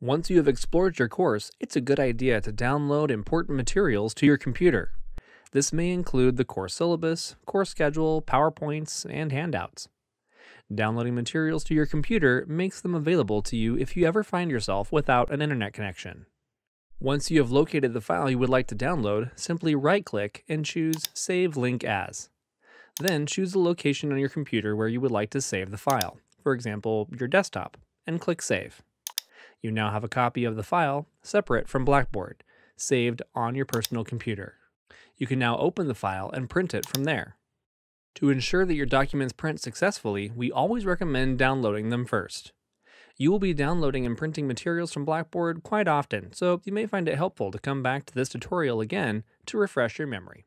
Once you have explored your course, it's a good idea to download important materials to your computer. This may include the course syllabus, course schedule, PowerPoints, and handouts. Downloading materials to your computer makes them available to you if you ever find yourself without an internet connection. Once you have located the file you would like to download, simply right-click and choose Save Link As. Then choose the location on your computer where you would like to save the file, for example, your desktop, and click Save. You now have a copy of the file separate from Blackboard, saved on your personal computer. You can now open the file and print it from there. To ensure that your documents print successfully, we always recommend downloading them first. You will be downloading and printing materials from Blackboard quite often, so you may find it helpful to come back to this tutorial again to refresh your memory.